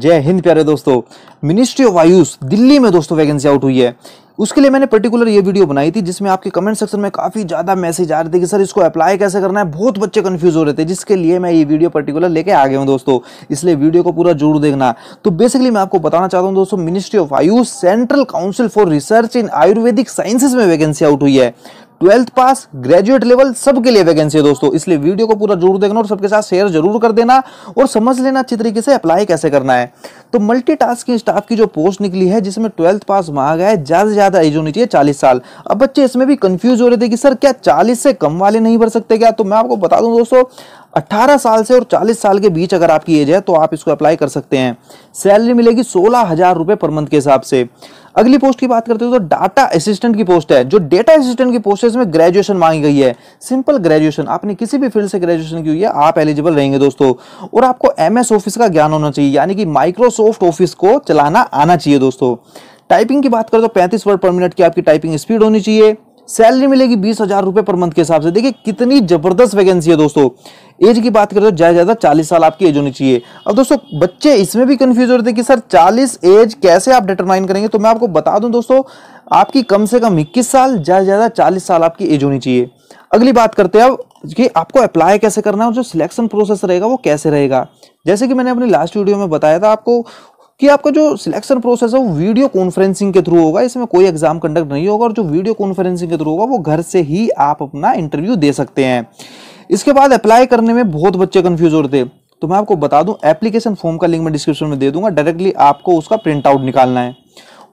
जय हिंद प्यारे दोस्तों मिनिस्ट्री ऑफ आयुष दिल्ली में दोस्तों वैकेंसी आउट हुई है उसके लिए मैंने पर्टिकुलर ये वीडियो बनाई थी जिसमें आपके कमेंट सेक्शन में काफ़ी ज़्यादा मैसेज आ रहे थे कि सर इसको अप्लाई कैसे करना है बहुत बच्चे कंफ्यूज हो रहे थे जिसके लिए मैं ये वीडियो पर्टिकुलर लेके आ गया हूँ दोस्तों इसलिए वीडियो को पूरा जरूर देखना तो बेसिकली मैं आपको बताना चाहता हूँ दोस्तों ministry of Ayush central council for research in Ayurvedic sciences में वैकेंसी आउट हुई है ट्वेल्थ पास ग्रेजुएट लेवल सबके लिए वैकेंसी है दोस्तों इसलिए वीडियो को पूरा जरूर देखना और सबके साथ शेयर जरूर कर देना और समझ लेना अच्छी तरीके से अप्लाई कैसे करना है तो मल्टी स्टाफ की जो पोस्ट निकली है जिसमें ट्वेल्थ पास मांग है ज़्यादा से ज़्यादा एज होनी चाहिए चालीस साल अब बच्चे इसमें भी कंफ्यूज हो रहे थे कि सर क्या चालीस से कम वाले नहीं भर सकते क्या तो मैं आपको बता दूं दोस्तों अट्ठारह साल से और चालीस साल के बीच अगर आपकी एज है तो आप इसको अप्लाई कर सकते हैं सैलरी मिलेगी सोलह हज़ार रुपए पर मंथ के हिसाब से अगली पोस्ट की बात करते हो तो डाटा असिस्टेंट की पोस्ट है जो डाटा असिस्टेंट की पोस्ट है इसमें ग्रेजुएशन मांगी गई है सिंपल ग्रेजुएशन आपने किसी भी फील्ड से ग्रेजुएशन की हुई है आप एलिजिबल रहेंगे दोस्तों और आपको एमएस ऑफिस का ज्ञान होना चाहिए यानी कि माइक्रोसॉफ्ट ऑफिस को चलाना आना चाहिए दोस्तों टाइपिंग की बात करें तो पैंतीस वर्ड पर मिनट की आपकी टाइपिंग स्पीड होनी चाहिए सैलरी मिलेगी बीस हजार रुपए पर मंथ के हिसाब से देखिए कितनी जबरदस्त वैकेंसी है दोस्तों एज की बात करें तो ज्यादा ज्यादा चालीस साल आपकी एज होनी चाहिए अब दोस्तों बच्चे इसमें भी कंफ्यूज हो रहे थे कि सर चालीस एज कैसे आप डिटरमाइन करेंगे तो मैं आपको बता दूं दोस्तों आपकी कम से कम इक्कीस साल ज्यादा ज्यादा चालीस साल आपकी एज होनी चाहिए अगली बात करते हैं अब कि आपको अप्लाई कैसे करना है और जो सिलेक्शन प्रोसेस रहेगा वो कैसे रहेगा जैसे कि मैंने अपनी लास्ट वीडियो में बताया था आपको कि आपका जो सिलेक्शन प्रोसेस है वो वीडियो कॉन्फ्रेंसिंग के थ्रू होगा इसमें कोई एग्जाम कंडक्ट नहीं होगा और जो वीडियो कॉन्फ्रेंसिंग के थ्रू होगा वो घर से ही आप अपना इंटरव्यू दे सकते हैं इसके बाद अप्लाई करने में बहुत बच्चे कन्फ्यूज होते तो मैं आपको बता दूं एप्लीकेशन फॉर्म का लिंक मैं डिस्क्रिप्शन में दे दूंगा डायरेक्टली आपको उसका प्रिंट आउट निकालना है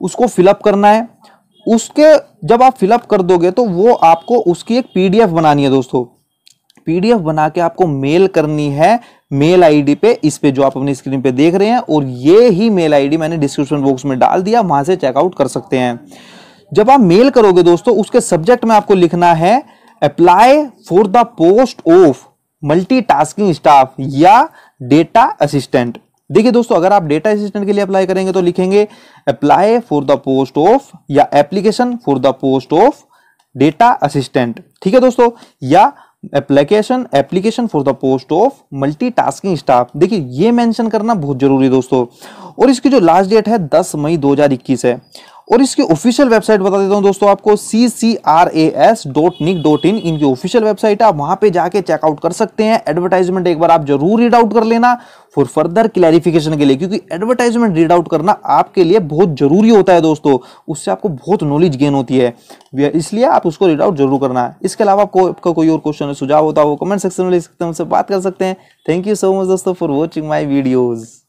उसको फिलअप करना है उसके जब आप फिलअप कर दोगे तो वो आपको उसकी एक पीडीएफ बनानी है दोस्तों पीडीएफ बना के आपको मेल करनी है मेल आईडी पे इस पे जो आप अपनी स्क्रीन पे देख रहे हैं और ये ही मेल आईडी मैंने डिस्क्रिप्शन बॉक्स में डाल दिया वहां से चेकआउट कर सकते हैं जब आप मेल करोगे दोस्तों उसके सब्जेक्ट में आपको लिखना है apply for the post of multi staff या डेटा असिस्टेंट देखिए दोस्तों अगर आप डेटा असिस्टेंट के लिए अप्लाई करेंगे तो लिखेंगे apply for the post of या application for the post of data assistant ठीक है दोस्तों या application application for the post of multitasking staff देखिए ये मेंशन करना बहुत जरूरी है दोस्तों और इसकी जो लास्ट डेट है 10 मई 2021 है और इसकी ऑफिशियल वेबसाइट बता देता हूँ दोस्तों आपको C C R A S dot nic dot in इनकी ऑफिशियल वेबसाइट है आप वहाँ पे जाके चेकआउट कर सकते हैं एडवर्टाइजमेंट एक बार आप जरूर रीड आउट कर लेना फॉर फर्दर क्लैरिफिकेशन के लिए क्योंकि एडवर्टाइजमेंट रीड आउट करना आपके लिए बहुत जरूरी होता है दोस्तों उससे आपको बहुत नॉलेज गेन होती है इसलिए आप उसको रीड आउट जरूर करना है इसके अलावा आपको आपका कोई और क्वेश्चन सुझाव होता हो कमेंट सेक्शन में लिख सकते हैं उनसे बात कर सकते हैं थैंक यू सो मच दोस्तों फॉर वॉचिंग माई वीडियोज़